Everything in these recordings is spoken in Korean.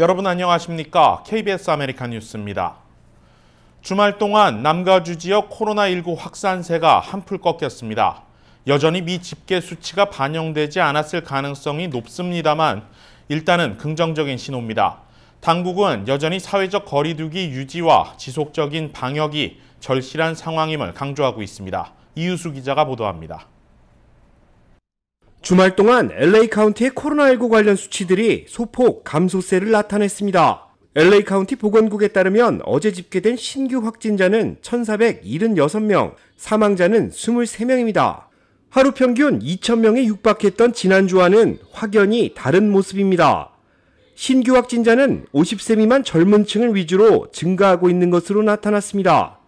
여러분 안녕하십니까? KBS 아메리칸 뉴스입니다. 주말 동안 남가주 지역 코로나19 확산세가 한풀 꺾였습니다. 여전히 미 집계 수치가 반영되지 않았을 가능성이 높습니다만 일단은 긍정적인 신호입니다. 당국은 여전히 사회적 거리두기 유지와 지속적인 방역이 절실한 상황임을 강조하고 있습니다. 이유수 기자가 보도합니다. 주말 동안 LA 카운티의 코로나19 관련 수치들이 소폭 감소세를 나타냈습니다. LA 카운티 보건국에 따르면 어제 집계된 신규 확진자는 1,476명, 사망자는 23명입니다. 하루 평균 2,000명에 육박했던 지난주와는 확연히 다른 모습입니다. 신규 확진자는 50세 미만 젊은 층을 위주로 증가하고 있는 것으로 나타났습니다.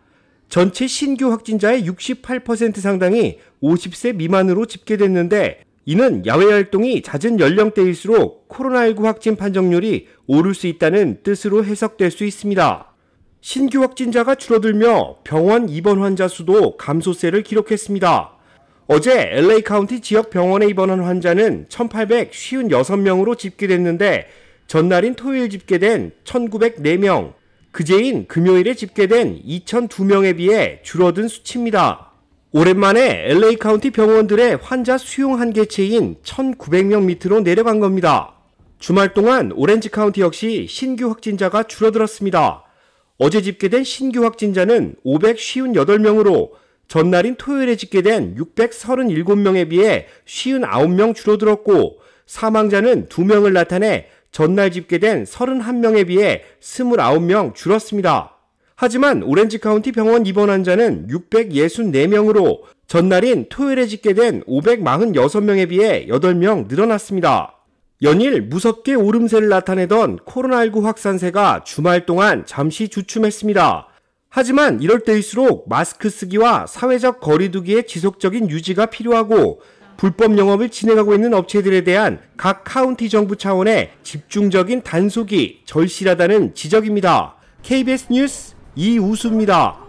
전체 신규 확진자의 68% 상당이 50세 미만으로 집계됐는데 이는 야외 활동이 잦은 연령대일수록 코로나19 확진 판정률이 오를 수 있다는 뜻으로 해석될 수 있습니다. 신규 확진자가 줄어들며 병원 입원 환자 수도 감소세를 기록했습니다. 어제 LA 카운티 지역 병원에 입원한 환자는 1,856명으로 집계됐는데 전날인 토요일 집계된 1,904명, 그제인 금요일에 집계된 2,002명에 비해 줄어든 수치입니다. 오랜만에 LA 카운티 병원들의 환자 수용 한계체인 1,900명 밑으로 내려간 겁니다. 주말 동안 오렌지 카운티 역시 신규 확진자가 줄어들었습니다. 어제 집계된 신규 확진자는 558명으로 전날인 토요일에 집계된 637명에 비해 59명 줄어들었고 사망자는 2명을 나타내 전날 집계된 31명에 비해 29명 줄었습니다. 하지만 오렌지 카운티 병원 입원 환자는 664명으로 전날인 토요일에 집계된 546명에 비해 8명 늘어났습니다. 연일 무섭게 오름세를 나타내던 코로나19 확산세가 주말 동안 잠시 주춤했습니다. 하지만 이럴 때일수록 마스크 쓰기와 사회적 거리두기의 지속적인 유지가 필요하고 불법 영업을 진행하고 있는 업체들에 대한 각 카운티 정부 차원의 집중적인 단속이 절실하다는 지적입니다. KBS 뉴스 이웃수입니다